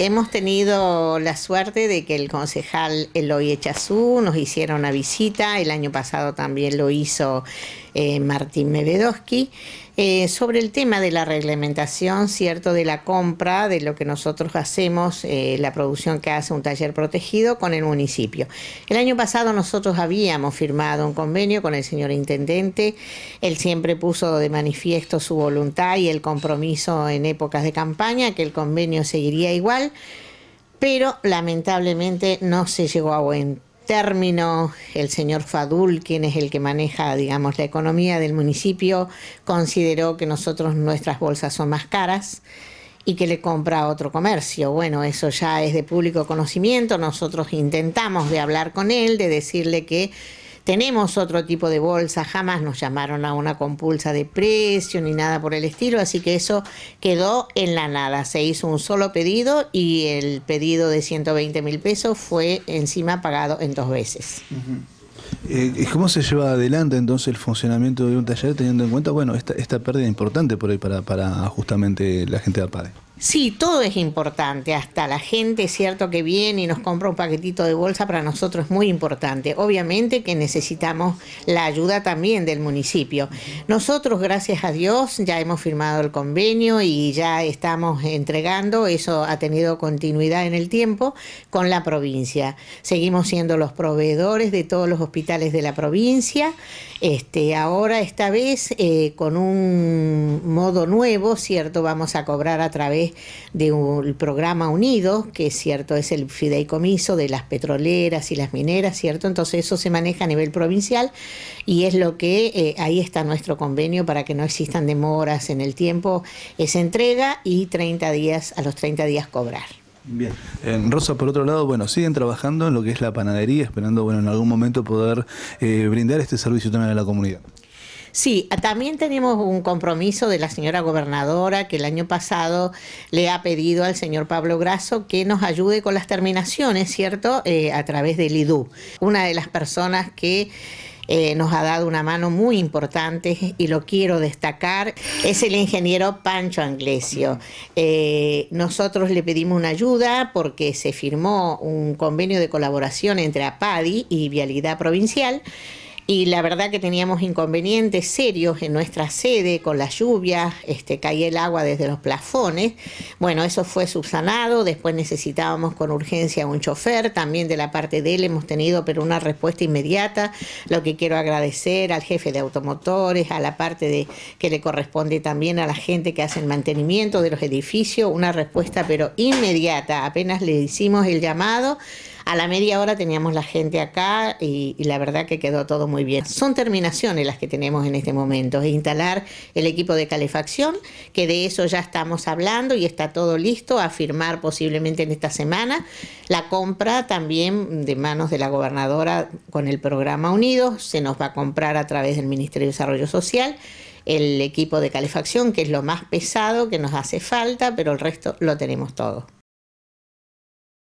Hemos tenido la suerte de que el concejal Eloy Echazú nos hiciera una visita, el año pasado también lo hizo eh, Martín Medvedovsky. Eh, sobre el tema de la reglamentación, ¿cierto? De la compra, de lo que nosotros hacemos, eh, la producción que hace un taller protegido con el municipio. El año pasado nosotros habíamos firmado un convenio con el señor intendente, él siempre puso de manifiesto su voluntad y el compromiso en épocas de campaña, que el convenio seguiría igual pero lamentablemente no se llegó a buen término el señor Fadul, quien es el que maneja, digamos, la economía del municipio, consideró que nosotros nuestras bolsas son más caras y que le compra a otro comercio. Bueno, eso ya es de público conocimiento. Nosotros intentamos de hablar con él, de decirle que tenemos otro tipo de bolsa, jamás nos llamaron a una compulsa de precio ni nada por el estilo, así que eso quedó en la nada. Se hizo un solo pedido y el pedido de 120 mil pesos fue encima pagado en dos veces. Eh, ¿Cómo se lleva adelante entonces el funcionamiento de un taller teniendo en cuenta, bueno, esta, esta pérdida importante por ahí para, justamente la gente de padre? Sí, todo es importante, hasta la gente, cierto que viene y nos compra un paquetito de bolsa, para nosotros es muy importante. Obviamente que necesitamos la ayuda también del municipio. Nosotros, gracias a Dios, ya hemos firmado el convenio y ya estamos entregando, eso ha tenido continuidad en el tiempo, con la provincia. Seguimos siendo los proveedores de todos los hospitales de la provincia. Este, ahora, esta vez, eh, con un modo nuevo, ¿cierto? Vamos a cobrar a través de un programa unido, que es cierto, es el fideicomiso de las petroleras y las mineras, ¿cierto? Entonces eso se maneja a nivel provincial y es lo que eh, ahí está nuestro convenio para que no existan demoras en el tiempo, es entrega y 30 días, a los 30 días cobrar. Bien. En eh, Rosa, por otro lado, bueno, siguen trabajando en lo que es la panadería, esperando, bueno, en algún momento poder eh, brindar este servicio también a la comunidad. Sí, también tenemos un compromiso de la señora gobernadora que el año pasado le ha pedido al señor Pablo Grasso que nos ayude con las terminaciones, ¿cierto? Eh, a través del IDU. Una de las personas que... Eh, nos ha dado una mano muy importante y lo quiero destacar, es el ingeniero Pancho Anglesio. Eh, nosotros le pedimos una ayuda porque se firmó un convenio de colaboración entre APADI y Vialidad Provincial y la verdad que teníamos inconvenientes serios en nuestra sede con las lluvias, este, caía el agua desde los plafones. Bueno, eso fue subsanado, después necesitábamos con urgencia un chofer, también de la parte de él hemos tenido pero una respuesta inmediata, lo que quiero agradecer al jefe de automotores, a la parte de que le corresponde también a la gente que hace el mantenimiento de los edificios, una respuesta pero inmediata, apenas le hicimos el llamado a la media hora teníamos la gente acá y, la verdad que quedó todo muy bien. Son terminaciones las que tenemos en este momento. Instalar el equipo de calefacción, que de eso ya estamos hablando y está todo listo a firmar posiblemente en esta semana. La compra también de manos de la gobernadora con el programa Unidos se nos va a comprar a través del Ministerio de Desarrollo Social el equipo de calefacción, que es lo más pesado que nos hace falta, pero el resto lo tenemos todo.